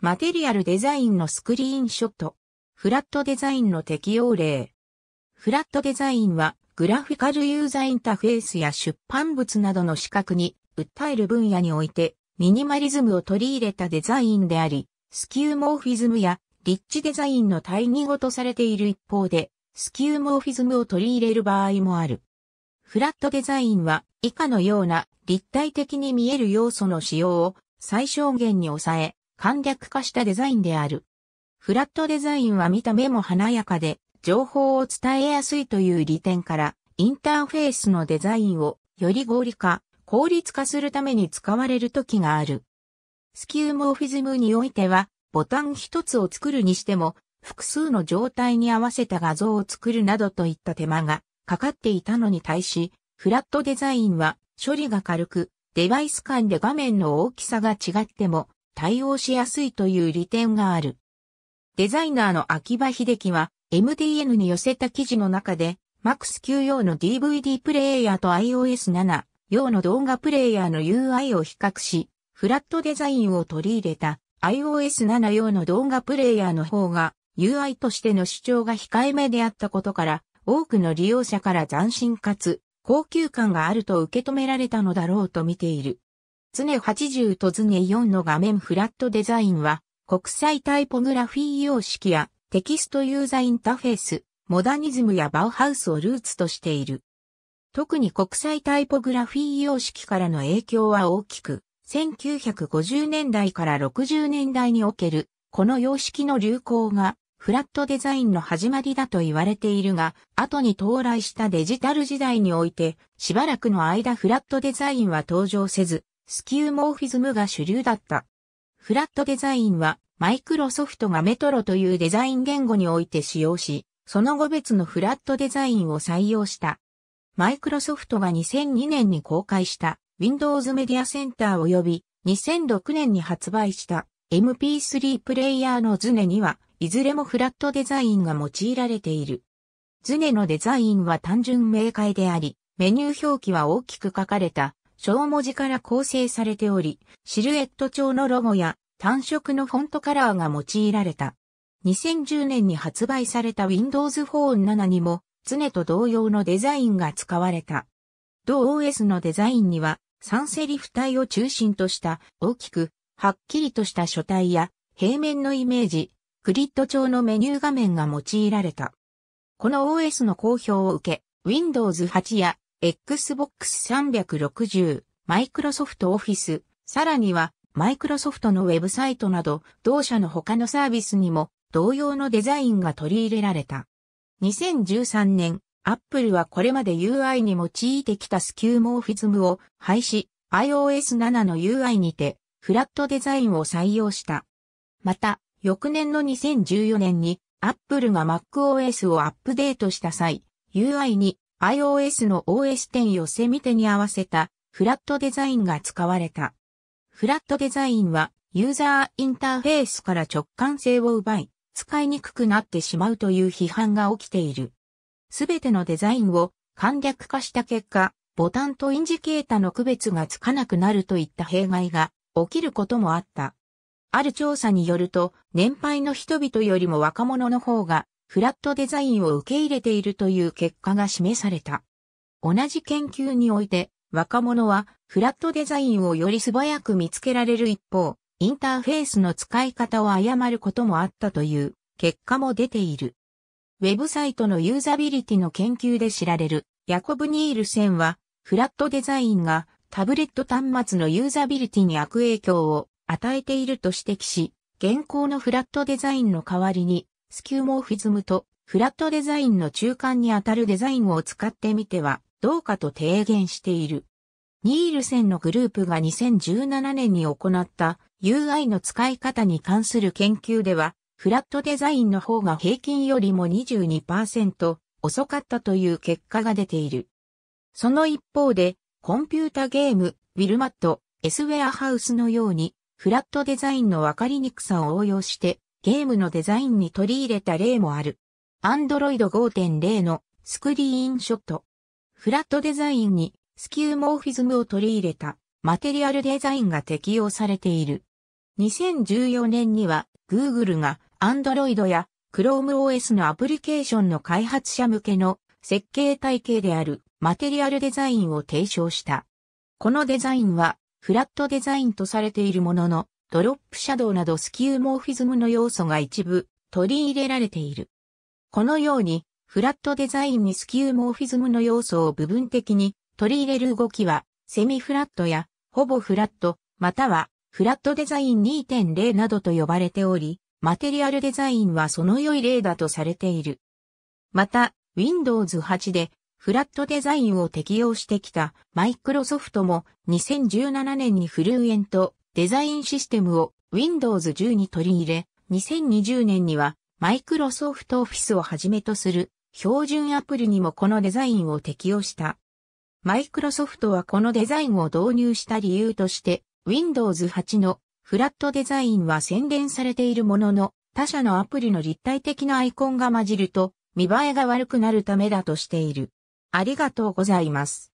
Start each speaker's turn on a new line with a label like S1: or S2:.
S1: マテリアルデザインのスクリーンショット。フラットデザインの適用例。フラットデザインは、グラフィカルユーザーインターフェースや出版物などの資格に訴える分野において、ミニマリズムを取り入れたデザインであり、スキューモーフィズムやリッチデザインの対義語とされている一方で、スキューモーフィズムを取り入れる場合もある。フラットデザインは以下のような立体的に見える要素の使用を最小限に抑え、簡略化したデザインである。フラットデザインは見た目も華やかで、情報を伝えやすいという利点から、インターフェースのデザインをより合理化、効率化するために使われる時がある。スキューモーフィズムにおいては、ボタン一つを作るにしても、複数の状態に合わせた画像を作るなどといった手間がかかっていたのに対し、フラットデザインは処理が軽く、デバイス間で画面の大きさが違っても対応しやすいという利点がある。デザイナーの秋葉秀樹は m d n に寄せた記事の中で MAX9 用の DVD プレイヤーと iOS7 用の動画プレイヤーの UI を比較し、フラットデザインを取り入れた iOS7 用の動画プレイヤーの方が UI としての主張が控えめであったことから、多くの利用者から斬新かつ高級感があると受け止められたのだろうと見ている。常80と常4の画面フラットデザインは、国際タイポグラフィー様式やテキストユーザインタフェース、モダニズムやバウハウスをルーツとしている。特に国際タイポグラフィー様式からの影響は大きく、1950年代から60年代における、この様式の流行が、フラットデザインの始まりだと言われているが、後に到来したデジタル時代において、しばらくの間フラットデザインは登場せず、スキューモーフィズムが主流だった。フラットデザインは、マイクロソフトがメトロというデザイン言語において使用し、その後別のフラットデザインを採用した。マイクロソフトが2002年に公開した Windows Media Center 及び2006年に発売した MP3 プレイヤーのズネには、いずれもフラットデザインが用いられている。ズネのデザインは単純明快であり、メニュー表記は大きく書かれた小文字から構成されており、シルエット調のロゴや単色のフォントカラーが用いられた。2010年に発売された Windows Phone 7にも、常と同様のデザインが使われた。同 OS のデザインには、三セリフ体を中心とした大きく、はっきりとした書体や平面のイメージ、グリッド調のメニュー画面が用いられた。この OS の好評を受け、Windows 8や Xbox 360、Microsoft Office、さらには、マイクロソフトのウェブサイトなど、同社の他のサービスにも、同様のデザインが取り入れられた。2013年、Apple はこれまで UI に用いてきたスキューモーフィズムを廃止、iOS7 の UI にて、フラットデザインを採用した。また、翌年の2014年に、Apple が MacOS をアップデートした際、UI に iOS の OS10 寄せ見てに合わせたフラットデザインが使われた。フラットデザインはユーザーインターフェースから直感性を奪い、使いにくくなってしまうという批判が起きている。すべてのデザインを簡略化した結果、ボタンとインジケータの区別がつかなくなるといった弊害が起きることもあった。ある調査によると、年配の人々よりも若者の方がフラットデザインを受け入れているという結果が示された。同じ研究において、若者はフラットデザインをより素早く見つけられる一方、インターフェースの使い方を誤ることもあったという結果も出ている。ウェブサイトのユーザビリティの研究で知られるヤコブ・ニールセンは、フラットデザインがタブレット端末のユーザビリティに悪影響を与えていると指摘し、現行のフラットデザインの代わりにスキューモーフィズムとフラットデザインの中間にあたるデザインを使ってみてはどうかと提言している。ニールセンのグループが2017年に行った UI の使い方に関する研究では、フラットデザインの方が平均よりも22%遅かったという結果が出ている。その一方で、コンピュータゲーム、ウィルマット、エスウェアハウスのように、フラットデザインのわかりにくさを応用して、ゲームのデザインに取り入れた例もある。Android 5.0のスクリーンショット。フラットデザインにスキューモーフィズムを取り入れたマテリアルデザインが適用されている。2014年には Google が Android や ChromeOS のアプリケーションの開発者向けの設計体系であるマテリアルデザインを提唱した。このデザインはフラットデザインとされているものの、ドロップシャドウなどスキューモーフィズムの要素が一部取り入れられている。このように、フラットデザインにスキューモーフィズムの要素を部分的に取り入れる動きは、セミフラットやほぼフラット、またはフラットデザイン2.0などと呼ばれており、マテリアルデザインはその良い例だとされている。また、Windows 8でフラットデザインを適用してきたマイクロソフトも2017年にフルーエントデザインシステムを Windows 10に取り入れ、2020年には Microsoft Office をはじめとする標準アプリにもこのデザインを適用した。Microsoft はこのデザインを導入した理由として、Windows 8のフラットデザインは洗練されているものの、他社のアプリの立体的なアイコンが混じると、見栄えが悪くなるためだとしている。ありがとうございます。